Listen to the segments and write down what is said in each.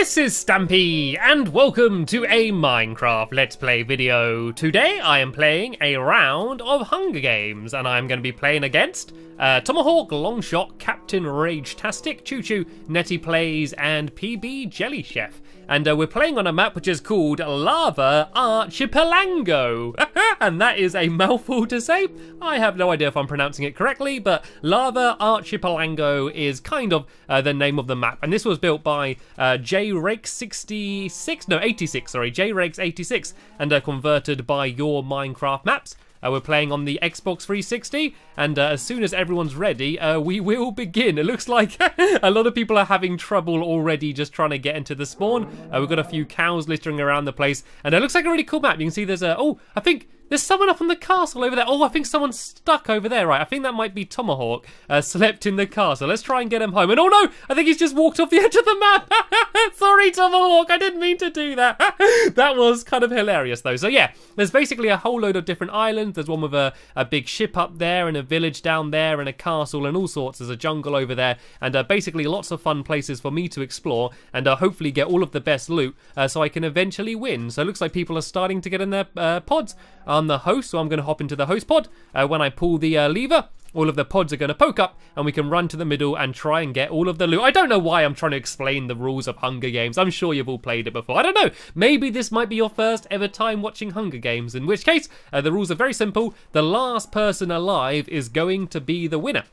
this is Stampy, and welcome to a Minecraft Let's Play video. Today I am playing a round of Hunger Games, and I'm going to be playing against uh, Tomahawk, Longshot, Captain Rage-tastic, Choo Choo, Netty Plays, and PB Jelly Chef. And uh, we're playing on a map which is called Lava Archipelago. and that is a mouthful to say. I have no idea if I'm pronouncing it correctly, but Lava Archipelago is kind of uh, the name of the map. And this was built by uh, J. Rakes 66, no 86, sorry, J 86, and are uh, converted by your Minecraft maps. Uh, we're playing on the Xbox 360, and uh, as soon as everyone's ready, uh, we will begin. It looks like a lot of people are having trouble already just trying to get into the spawn. Uh, we've got a few cows littering around the place, and it looks like a really cool map. You can see there's a, oh, I think there's someone up on the castle over there. Oh, I think someone's stuck over there, right? I think that might be Tomahawk, uh, slept in the castle. Let's try and get him home. And oh no, I think he's just walked off the edge of the map. Sorry, Tomahawk, I didn't mean to do that. that was kind of hilarious, though. So yeah, there's basically a whole load of different islands. There's one with a, a big ship up there and a village down there and a castle and all sorts. There's a jungle over there. And uh, basically lots of fun places for me to explore and uh, hopefully get all of the best loot uh, so I can eventually win. So it looks like people are starting to get in their uh, pods on the host, so I'm going to hop into the host pod. Uh, when I pull the uh, lever, all of the pods are going to poke up and we can run to the middle and try and get all of the loot. I don't know why I'm trying to explain the rules of Hunger Games. I'm sure you've all played it before. I don't know. Maybe this might be your first ever time watching Hunger Games, in which case uh, the rules are very simple. The last person alive is going to be the winner.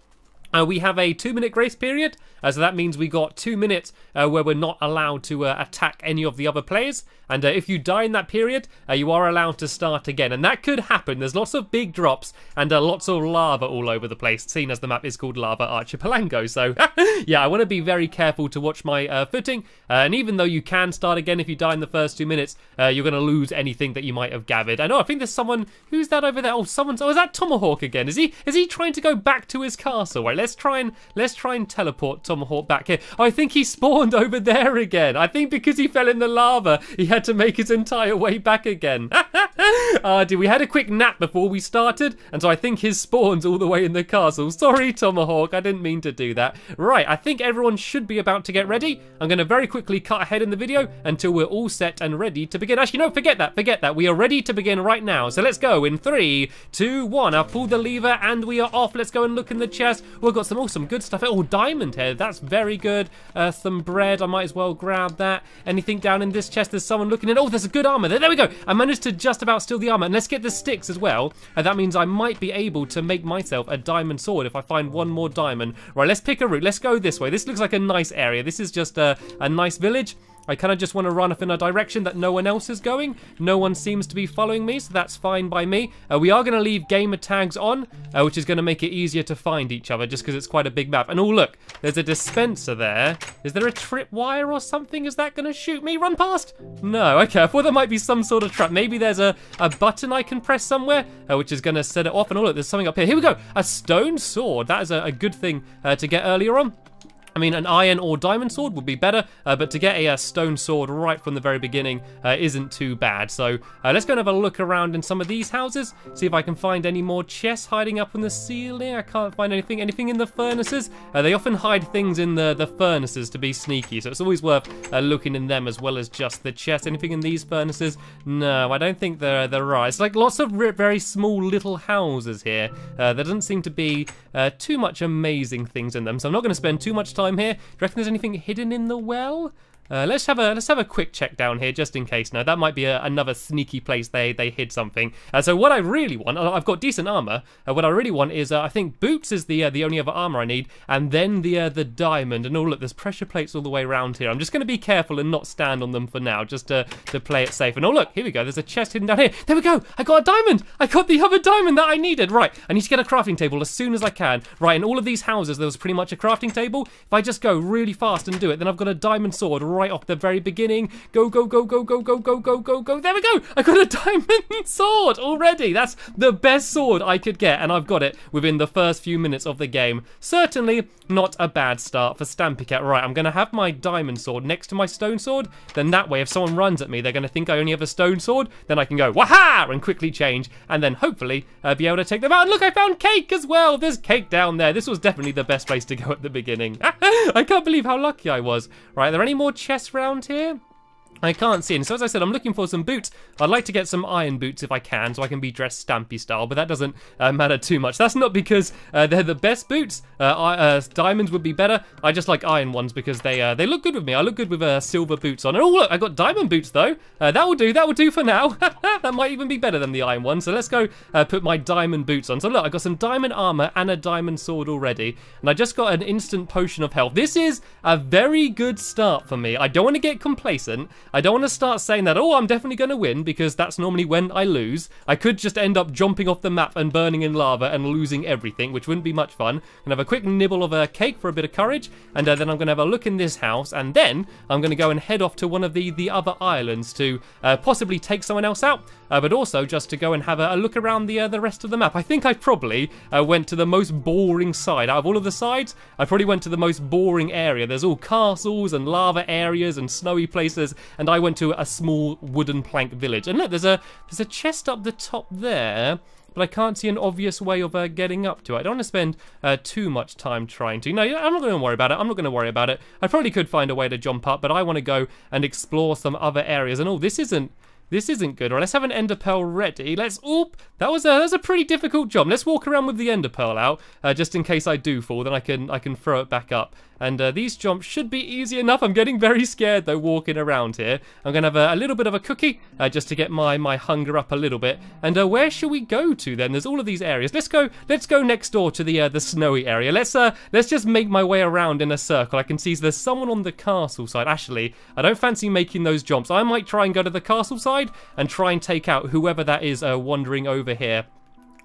Uh, we have a two minute grace period, uh, so that means we got two minutes uh, where we're not allowed to uh, attack any of the other players. And uh, if you die in that period, uh, you are allowed to start again. And that could happen. There's lots of big drops and lots of lava all over the place, seen as the map is called Lava Archipelago. So, yeah, I want to be very careful to watch my footing. and even though you can start again if you die in the first two minutes, you're going to lose anything that you might have gathered. I know, oh, I think there's someone. Who's that over there? Oh, someone's. Oh, is that Tomahawk again? Is he, is he trying to go back to his castle? Right, Let's try and let's try and teleport Tomahawk back here. I think he spawned over there again. I think because he fell in the lava, he had to make his entire way back again. Ah, uh, we had a quick nap before we started, and so I think his spawn's all the way in the castle. Sorry, Tomahawk, I didn't mean to do that. Right, I think everyone should be about to get ready. I'm going to very quickly cut ahead in the video until we're all set and ready to begin. Actually, no, forget that, forget that. We are ready to begin right now. So let's go in three, two, one. I've pulled the lever and we are off. Let's go and look in the chest. We're we've got some awesome good stuff. Oh, diamond head. That's very good. Uh, some bread. I might as well grab that. Anything down in this chest? There's someone looking in. Oh, there's a good armor. There, there we go. I managed to just about steal the armor. And let's get the sticks as well. Uh, that means I might be able to make myself a diamond sword if I find one more diamond. Right, let's pick a route. Let's go this way. This looks like a nice area. This is just a, a nice village. I kind of just want to run off in a direction that no one else is going. No one seems to be following me, so that's fine by me. Uh, we are going to leave gamer tags on, uh, which is going to make it easier to find each other just because it's quite a big map. And oh, look, there's a dispenser there. Is there a tripwire or something? Is that going to shoot me? Run past? No, okay. I thought there might be some sort of trap. Maybe there's a, a button I can press somewhere, uh, which is going to set it off. And oh, look, there's something up here. Here we go. A stone sword. That is a, a good thing uh, to get earlier on. I mean, an iron or diamond sword would be better, uh, but to get a, a, uh, stone sword right from the very beginning uh, isn't too bad. So uh, let's go and have a look around in some of these houses, see if I can find any more chests hiding up in the ceiling. I can't find anything. Anything in the furnaces? Uh, they often hide things in the, the furnaces to be sneaky, so it's always worth uh, looking in them as well as just the chest. Anything in these furnaces? No, I don't think there, there are. It's like lots of very small little houses here. there doesn't seem to be too much amazing things in them, so I'm not going to spend too much time time here. Do you reckon there's anything hidden in the well? Uh, let's have a let's have a quick check down here just in case. Now that might be a, another sneaky place they they hid something. Uh, so what I really want, I've got decent armor. Uh, what I really want is uh, I think boots is the uh, the only other armor I need, and then the uh, the diamond. And all oh, look, there's pressure plates all the way around here. I'm just going to be careful and not stand on them for now, just to to play it safe. And oh look, here we go. There's a chest hidden down here. There we go. I got a diamond. I got the other diamond that I needed. Right, I need to get a crafting table as soon as I can. Right, in all of these houses there was pretty much a crafting table. If I just go really fast and do it, then I've got a diamond sword right off the very beginning. Go, go, go, go, go, go, go, go, go, go. There we go. I got a diamond sword already. That's the best sword I could get, and I've got it within the first few minutes of the game. Certainly not a bad start for Stampy Cat. Right, I'm going to have my diamond sword next to my stone sword. Then that way, if someone runs at me, they're going to think I only have a stone sword. Then I can go, waha, and quickly change, and then hopefully uh, be able to take them out. And look, I found cake as well. There's cake down there. This was definitely the best place to go at the beginning. I can't believe how lucky I was. Right, are there any more Chest round here? I can't see. And so as I said, I'm looking for some boots. I'd like to get some iron boots if I can, so I can be dressed Stampy style, but that doesn't uh, matter too much. That's not because uh, they're the best boots. Uh, uh, diamonds would be better. I just like iron ones because they uh, they look good with me. I look good with silver boots on. And oh, look, I got diamond boots, though. that will do. That will do for now. that might even be better than the iron one. So let's go put my diamond boots on. So look, I got some diamond armor and a diamond sword already. And I just got an instant potion of health. This is a very good start for me. I don't want to get complacent. I don't want to start saying that, oh, I'm definitely going to win, because that's normally when I lose. I could just end up jumping off the map and burning in lava and losing everything, which wouldn't be much fun. I'm going to have a quick nibble of a cake for a bit of courage, and uh, then I'm going to have a look in this house, and then I'm going to go and head off to one of the, the other islands to uh, possibly take someone else out, uh, but also just to go and have a, a look around the, uh, the rest of the map. I think I probably uh, went to the most boring side. Out of all of the sides, I probably went to the most boring area. There's all castles and lava areas and snowy places, and I went to a small wooden plank village. And look, there's a there's a chest up the top there, but I can't see an obvious way of uh, getting up to it. I don't want to spend uh, too much time trying to. No, I'm not going to worry about it. I'm not going to worry about it. I probably could find a way to jump up, but I want to go and explore some other areas. And oh, this isn't this isn't good. All right, let's have an ender pearl ready. Let's, oop, that was a, that was a pretty difficult job. Let's walk around with the ender pearl out, uh, just in case I do fall, then I can, I can throw it back up. And uh, these jumps should be easy enough. I'm getting very scared though walking around here. I'm gonna have a, a little bit of a cookie uh, just to get my, my hunger up a little bit. And uh, where should we go to then? There's all of these areas. Let's go let's go next door to the uh, the snowy area. Let's uh, let's just make my way around in a circle. I can see there's someone on the castle side. Actually, I don't fancy making those jumps. I might try and go to the castle side side and try and take out whoever that is uh, wandering over here.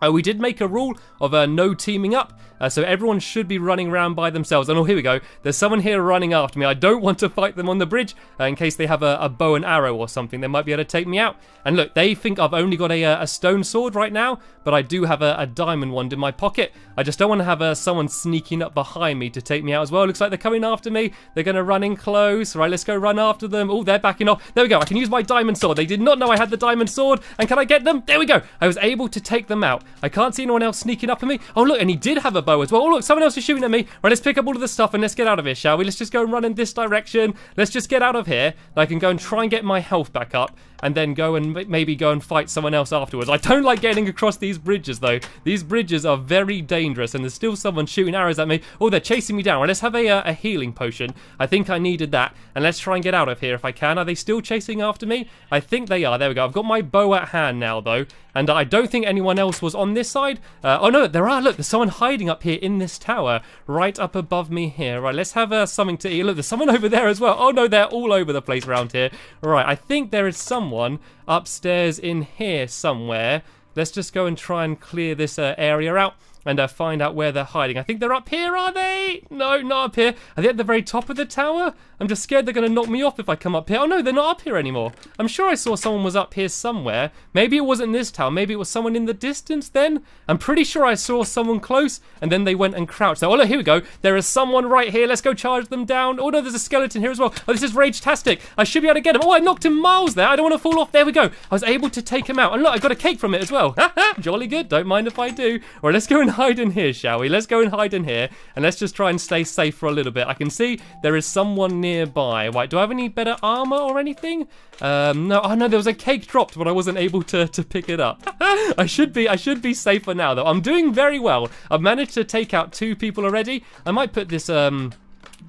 Uh, we did make a rule of uh, no teaming up, uh, so everyone should be running around by themselves. And oh, here we go. There's someone here running after me. I don't want to fight them on the bridge uh, in case they have a, a, bow and arrow or something. They might be able to take me out. And look, they think I've only got a, a stone sword right now, but I do have a, a diamond wand in my pocket. I just don't want to have uh, someone sneaking up behind me to take me out as well. Looks like they're coming after me. They're going to run in close. Right, let's go run after them. Oh, they're backing off. There we go. I can use my diamond sword. They did not know I had the diamond sword. And can I get them? There we go. I was able to take them out. I can't see anyone else sneaking up on me. Oh, look, and he did have a well, oh, look, someone else is shooting at me. Right, let's pick up all of the stuff and let's get out of here, shall we? Let's just go and run in this direction. Let's just get out of here. I can go and try and get my health back up and then go and maybe go and fight someone else afterwards. I don't like getting across these bridges though. These bridges are very dangerous and there's still someone shooting arrows at me. Oh, they're chasing me down. Well, let's have a, uh, a healing potion. I think I needed that. And let's try and get out of here if I can. Are they still chasing after me? I think they are. There we go. I've got my bow at hand now though. And I don't think anyone else was on this side. Uh, oh no, there are. Look, there's someone hiding up here in this tower right up above me here. Right, let's have uh, something to eat. Look, there's someone over there as well. Oh no, they're all over the place around here. Right, I think there is someone someone upstairs in here somewhere. Let's just go and try and clear this uh, area out and uh, find out where they're hiding. I think they're up here, are they? No, not up here. Are they at the very top of the tower? I'm just scared they're going to knock me off if I come up here. Oh no, they're not up here anymore. I'm sure I saw someone was up here somewhere. Maybe it wasn't this town. Maybe it was someone in the distance then. I'm pretty sure I saw someone close and then they went and crouched. So, oh look, here we go. There is someone right here. Let's go charge them down. Oh no, there's a skeleton here as well. Oh, this is rage-tastic. I should be able to get him. Oh, I knocked him miles there. I don't want to fall off. There we go. I was able to take him out. And look, I got a cake from it as well. Jolly good. Don't mind if I do. All right, let's go and hide in here, shall we? Let's go and hide in here and let's just try and stay safe for a little bit. I can see there is someone near nearby. Right, do I have any better armor or anything? Um, no, oh no, there was a cake dropped, but I wasn't able to, to pick it up. I should be I should be safer now, though. I'm doing very well. I've managed to take out two people already. I might put this, um,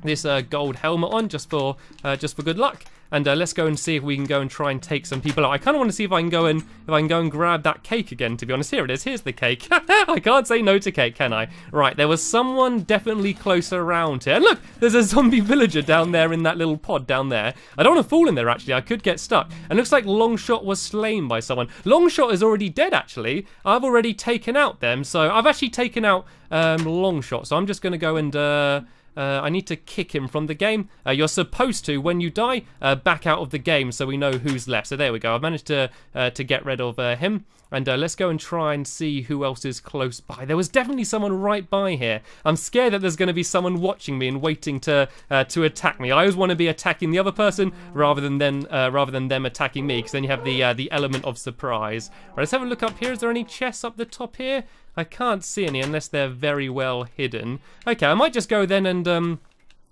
this uh, gold helmet on just for, uh, just for good luck and uh, let's go and see if we can go and try and take some people out. I kind of want to see if I can go and if I can go and grab that cake again. To be honest, here it is. Here's the cake. I can't say no to cake, can I? Right, there was someone definitely closer around here. And look, there's a zombie villager down there in that little pod down there. I don't want to fall in there actually. I could get stuck. And looks like Longshot was slain by someone. Longshot is already dead actually. I've already taken out them, so I've actually taken out um, Longshot. So I'm just going to go and. Uh, uh, I need to kick him from the game. Uh, you're supposed to, when you die, uh, back out of the game so we know who's left. So there we go. I've managed to uh, to get rid of uh, him. And uh, let's go and try and see who else is close by. There was definitely someone right by here. I'm scared that there's going to be someone watching me and waiting to uh, to attack me. I always want to be attacking the other person rather than then uh, rather than them attacking me, because then you have the uh, the element of surprise. right, let's have a look up here. Is there any chests up the top here? I can't see any unless they're very well hidden. Okay, I might just go then and um,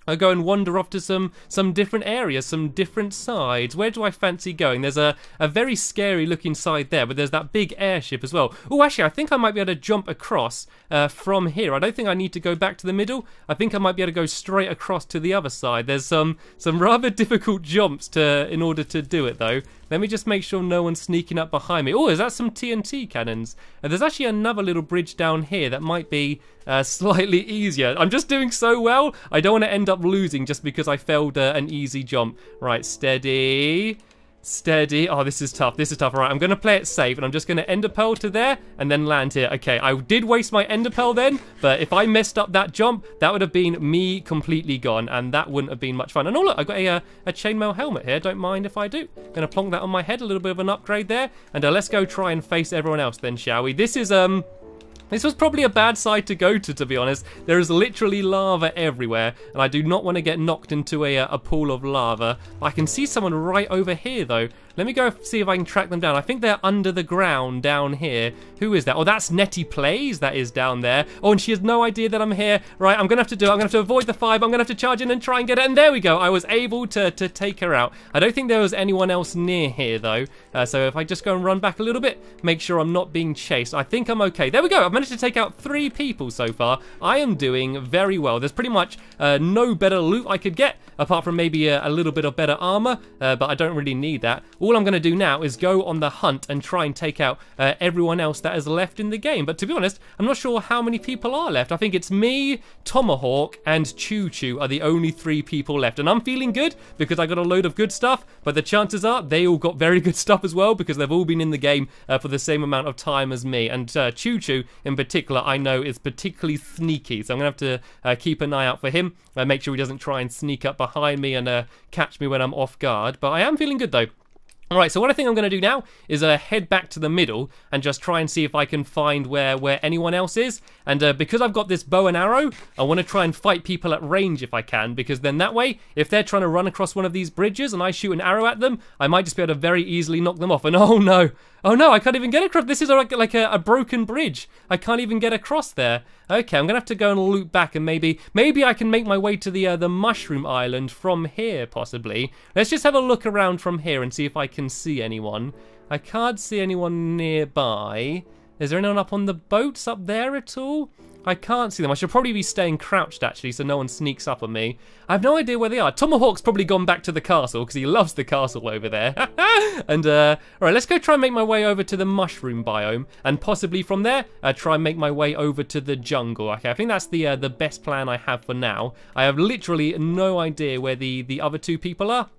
I go and wander off to some some different areas, some different sides. Where do I fancy going? There's a, a very scary looking side there, but there's that big airship as well. Oh, actually, I think I might be able to jump across uh, from here. I don't think I need to go back to the middle. I think I might be able to go straight across to the other side. There's some some rather difficult jumps to in order to do it though. Let me just make sure no one's sneaking up behind me. Oh, is that some TNT cannons? And uh, there's actually another little bridge down here that might be uh, slightly easier. I'm just doing so well. I don't want to end up losing just because I failed uh, an easy jump. Right, steady. Steady. Oh, this is tough. This is tough. All right, I'm going to play it safe, and I'm just going to end pearl to there and then land here. Okay, I did waste my ender pearl then, but if I messed up that jump, that would have been me completely gone, and that wouldn't have been much fun. And oh, look, I've got a, uh, a chainmail helmet here. Don't mind if I do. Going to plonk that on my head, a little bit of an upgrade there, and uh, let's go try and face everyone else then, shall we? This is, um... This was probably a bad side to go to, to be honest. There is literally lava everywhere, and I do not want to get knocked into a, uh, a pool of lava. I can see someone right over here, though. Let me go see if I can track them down. I think they're under the ground down here. Who is that? Oh, that's Nettie Plays that is down there. Oh, and she has no idea that I'm here. Right, I'm going to have to do it. I'm going to have to avoid the five. I'm going to have to charge in and try and get it. And there we go. I was able to, to take her out. I don't think there was anyone else near here, though. Uh, so if I just go and run back a little bit, make sure I'm not being chased. I think I'm okay. There we go. I've managed to take out three people so far. I am doing very well. There's pretty much uh, no better loot I could get, apart from maybe a, a little bit of better armor, uh, but I don't really need that. Ooh, all I'm going to do now is go on the hunt and try and take out uh, everyone else that is left in the game. But to be honest, I'm not sure how many people are left. I think it's me, Tomahawk, and Choo Choo are the only three people left. And I'm feeling good because I got a load of good stuff, but the chances are they all got very good stuff as well because they've all been in the game uh, for the same amount of time as me. And uh, Choo Choo, in particular, I know is particularly sneaky. So I'm going to have to uh, keep an eye out for him. and uh, make sure he doesn't try and sneak up behind me and uh, catch me when I'm off guard. But I am feeling good though. Alright, so what I think I'm going to do now is uh, head back to the middle and just try and see if I can find where, where anyone else is. And uh, because I've got this bow and arrow, I want to try and fight people at range if I can, because then that way, if they're trying to run across one of these bridges and I shoot an arrow at them, I might just be able to very easily knock them off. And oh no, Oh no, I can't even get across. This is like, like a, a, broken bridge. I can't even get across there. Okay, I'm gonna have to go and loop back and maybe maybe I can make my way to the uh, the mushroom island from here possibly. Let's just have a look around from here and see if I can see anyone. I can't see anyone nearby. Is there anyone up on the boats up there at all? I can't see them. I should probably be staying crouched, actually, so no one sneaks up on me. I have no idea where they are. Tomahawk's probably gone back to the castle, because he loves the castle over there. and, uh, all right, let's go try and make my way over to the mushroom biome, and possibly from there, uh, try and make my way over to the jungle. Okay, I think that's the uh, the best plan I have for now. I have literally no idea where the, the other two people are,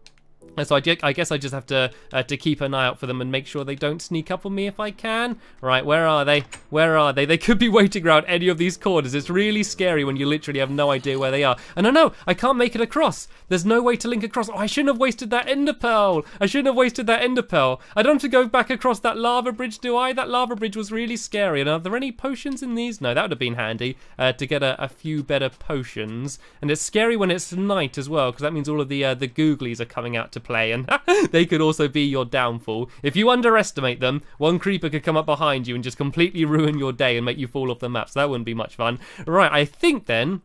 so I, I, guess I just have to uh, to keep an eye out for them and make sure they don't sneak up on me if I can. Right, where are they? Where are they? They could be waiting around any of these corners. It's really scary when you literally have no idea where they are. And I know, I can't make it across. There's no way to link across. Oh, I shouldn't have wasted that ender pearl. I shouldn't have wasted that ender pearl. I don't have to go back across that lava bridge, do I? That lava bridge was really scary. And are there any potions in these? No, that would have been handy uh, to get a, a, few better potions. And it's scary when it's night as well, because that means all of the uh, the googlies are coming out to play, and they could also be your downfall. If you underestimate them, one creeper could come up behind you and just completely ruin your day and make you fall off the map, so that wouldn't be much fun. Right, I think then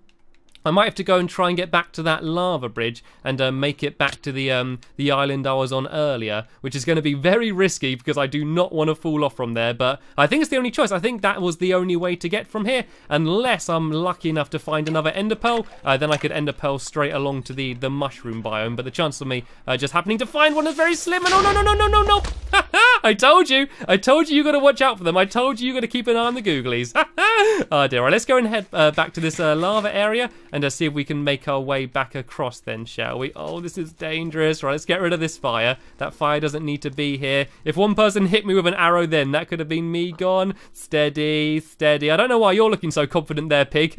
I might have to go and try and get back to that lava bridge and uh, make it back to the um, the island I was on earlier, which is going to be very risky because I do not want to fall off from there. But I think it's the only choice. I think that was the only way to get from here, unless I'm lucky enough to find another ender pearl. Uh, then I could ender pearl straight along to the the mushroom biome. But the chance of me uh, just happening to find one is very slim. And oh no no no no no no! I told you! I told you you got to watch out for them. I told you you got to keep an eye on the googlies. oh dear! All right, let's go and head uh, back to this uh, lava area and uh, see if we can make our way back across then, shall we? Oh, this is dangerous. Right, let's get rid of this fire. That fire doesn't need to be here. If one person hit me with an arrow then, that could have been me gone. Steady, steady. I don't know why you're looking so confident there, pig.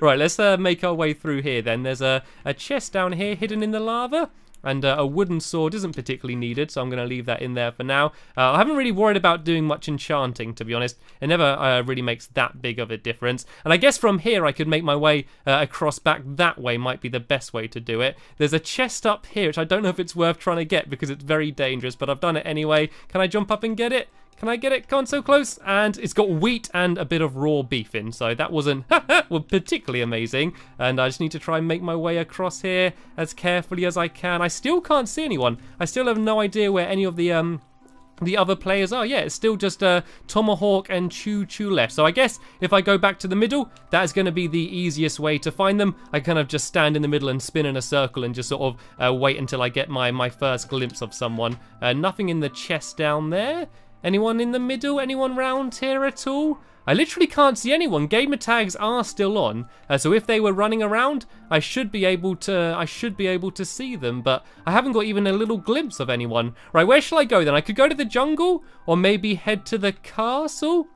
right, let's uh, make our way through here then. There's a, a chest down here hidden in the lava and uh, a wooden sword isn't particularly needed, so I'm going to leave that in there for now. Uh, I haven't really worried about doing much enchanting, to be honest. It never uh, really makes that big of a difference. And I guess from here I could make my way uh, across back that way might be the best way to do it. There's a chest up here, which I don't know if it's worth trying to get because it's very dangerous, but I've done it anyway. Can I jump up and get it? Can I get it? Come on, so close. And it's got wheat and a bit of raw beef in, so that wasn't well, particularly amazing. And I just need to try and make my way across here as carefully as I can. I still can't see anyone. I still have no idea where any of the um the other players are. Yeah, it's still just uh, Tomahawk and Choo Choo left. So I guess if I go back to the middle, that is going to be the easiest way to find them. I kind of just stand in the middle and spin in a circle and just sort of uh, wait until I get my, my first glimpse of someone. Uh, nothing in the chest down there. Anyone in the middle? Anyone round here at all? I literally can't see anyone. Gamer tags are still on, uh, so if they were running around, I should be able to. I should be able to see them, but I haven't got even a little glimpse of anyone. Right, where shall I go then? I could go to the jungle, or maybe head to the castle.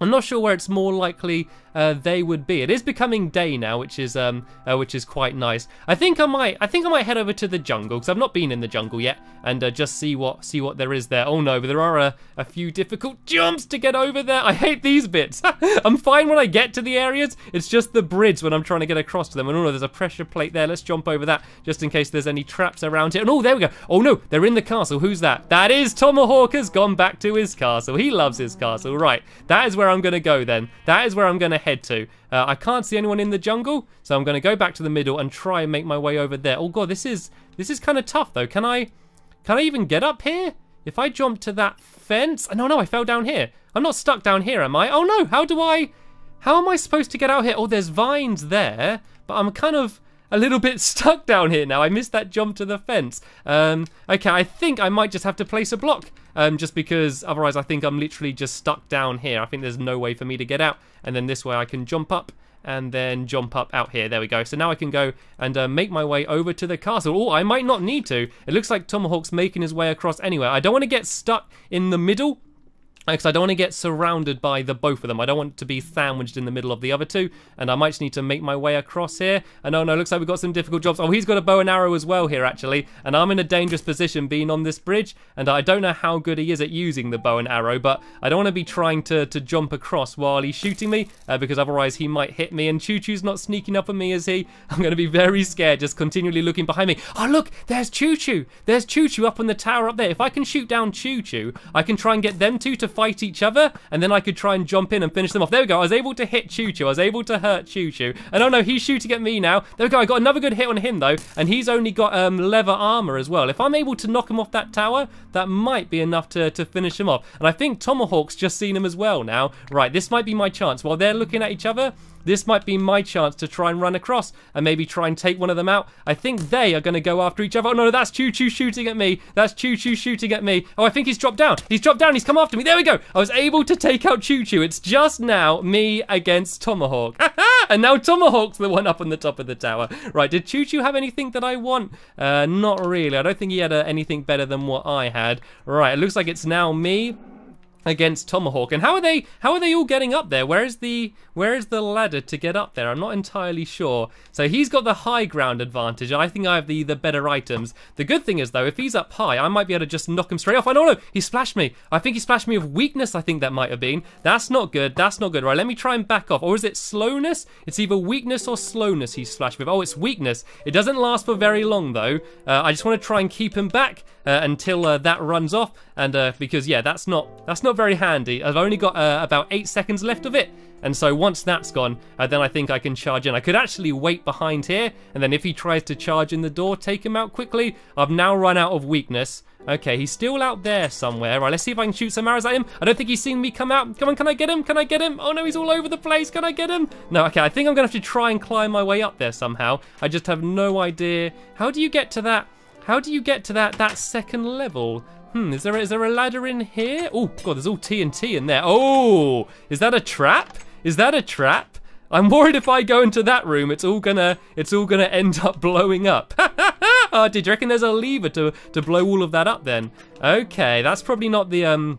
I'm not sure where it's more likely uh, they would be. It is becoming day now, which is um, uh, which is quite nice. I think I might I think I might head over to the jungle because I've not been in the jungle yet, and uh, just see what see what there is there. Oh no, but there are a, a few difficult jumps to get over there. I hate these bits. I'm fine when I get to the areas. It's just the bridge when I'm trying to get across to them. And oh no, there's a pressure plate there. Let's jump over that just in case there's any traps around here. And oh, there we go. Oh no, they're in the castle. Who's that? That is Tomahawk has gone back to his castle. He loves his castle. Right, that is where I'm going to go then. That is where I'm going to head to. Uh, I can't see anyone in the jungle, so I'm going to go back to the middle and try and make my way over there. Oh god, this is this is kind of tough though. Can I can I even get up here? If I jump to that fence, no, no, I fell down here. I'm not stuck down here, am I? Oh no, how do I? How am I supposed to get out here? Oh, there's vines there, but I'm kind of a little bit stuck down here now. I missed that jump to the fence. Um, okay, I think I might just have to place a block um, just because otherwise I think I'm literally just stuck down here. I think there's no way for me to get out. And then this way I can jump up and then jump up out here. There we go. So now I can go and uh, make my way over to the castle. Oh, I might not need to. It looks like Tomahawk's making his way across anywhere. I don't want to get stuck in the middle because I don't want to get surrounded by the both of them. I don't want to be sandwiched in the middle of the other two, and I might just need to make my way across here. And oh no, looks like we've got some difficult jobs. Oh, he's got a bow and arrow as well here, actually, and I'm in a dangerous position being on this bridge, and I don't know how good he is at using the bow and arrow, but I don't want to be trying to, to jump across while he's shooting me, uh, because otherwise he might hit me, and Choo-Choo's not sneaking up on me, is he? I'm going to be very scared, just continually looking behind me. Oh, look, there's Choo-Choo! There's Choo-Choo up on the tower up there. If I can shoot down Choo-Choo, I can try and get them two to fight each other, and then I could try and jump in and finish them off. There we go. I was able to hit Choo Choo. I was able to hurt Choo Choo. And oh no, he's shooting at me now. There we go. I got another good hit on him though, and he's only got um, leather armor as well. If I'm able to knock him off that tower, that might be enough to, to finish him off. And I think Tomahawk's just seen him as well now. Right, this might be my chance. While they're looking at each other, this might be my chance to try and run across and maybe try and take one of them out. I think they are going to go after each other. Oh, no, that's Choo Choo shooting at me. That's Choo Choo shooting at me. Oh, I think he's dropped down. He's dropped down. He's come after me. There we go. I was able to take out Choo Choo. It's just now me against Tomahawk. and now Tomahawk's the one up on the top of the tower. Right, did Choo Choo have anything that I want? Uh, not really. I don't think he had uh, anything better than what I had. Right, it looks like it's now me against Tomahawk. And how are they how are they all getting up there? Where is the where is the ladder to get up there? I'm not entirely sure. So he's got the high ground advantage. I think I have the the better items. The good thing is though, if he's up high, I might be able to just knock him straight off. I don't know. He splashed me. I think he splashed me of weakness, I think that might have been. That's not good. That's not good. Right, let me try and back off. Or is it slowness? It's either weakness or slowness he splashed with. Oh, it's weakness. It doesn't last for very long though. Uh, I just want to try and keep him back uh, until uh, that runs off and uh, because yeah, that's not that's not not very handy. I've only got uh, about eight seconds left of it. And so once that's gone, uh, then I think I can charge in. I could actually wait behind here, and then if he tries to charge in the door, take him out quickly. I've now run out of weakness. Okay, he's still out there somewhere. Right, let's see if I can shoot some arrows at him. I don't think he's seen me come out. Come on, can I get him? Can I get him? Oh no, he's all over the place. Can I get him? No, okay, I think I'm gonna have to try and climb my way up there somehow. I just have no idea. How do you get to that? How do you get to that, that second level? Hmm, is there, a, is there a ladder in here? Oh, God, there's all TNT in there. Oh, is that a trap? Is that a trap? I'm worried if I go into that room, it's all gonna, it's all gonna end up blowing up. oh, did you reckon there's a lever to, to blow all of that up then? Okay, that's probably not the, um,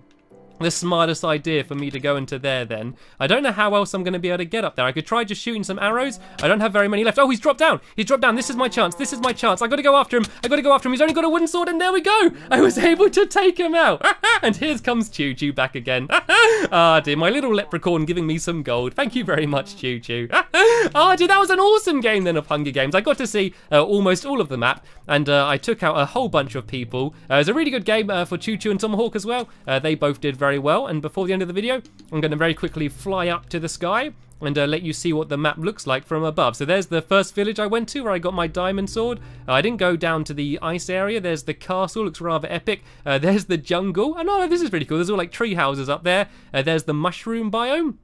the smartest idea for me to go into there then. I don't know how else I'm going to be able to get up there. I could try just shooting some arrows. I don't have very many left. Oh, he's dropped down. He's dropped down. This is my chance. This is my chance. I got to go after him. I got to go after him. He's only got a wooden sword and there we go. I was able to take him out. and here comes Choo Choo back again. ah, dear, my little leprechaun giving me some gold. Thank you very much, Choo Choo. ah, dear, that was an awesome game then of Hunger Games. I got to see uh, almost all of the map and uh, I took out a whole bunch of people. Uh, it was a really good game uh, for Choo Choo and Tomahawk as well. Uh, they both did very very well. And before the end of the video, I'm going to very quickly fly up to the sky and uh, let you see what the map looks like from above. So there's the first village I went to where I got my diamond sword. Uh, I didn't go down to the ice area. There's the castle, looks rather epic. Uh, there's the jungle. And oh, this is pretty cool. There's all like tree houses up there. Uh, there's the mushroom biome.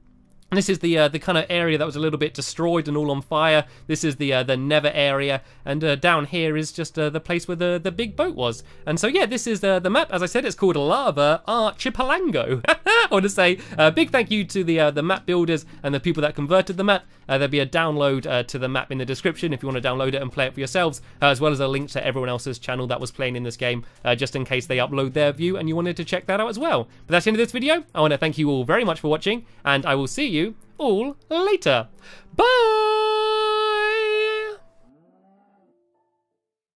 This is the uh, the kind of area that was a little bit destroyed and all on fire. This is the uh, the Never area, and uh, down here is just uh, the place where the the big boat was. And so yeah, this is the uh, the map. As I said, it's called Lava Archipelago. I want to say a uh, big thank you to the the map builders and the people that converted the map. there'll be a download to the map in the description if you want to download it and play it for yourselves, as well as a link to everyone else's channel that was playing in this game, just in case they upload their view and you wanted to check that out as well. But that's the end of this video. I want to thank you all very much for watching, and I will see you all later. Bye!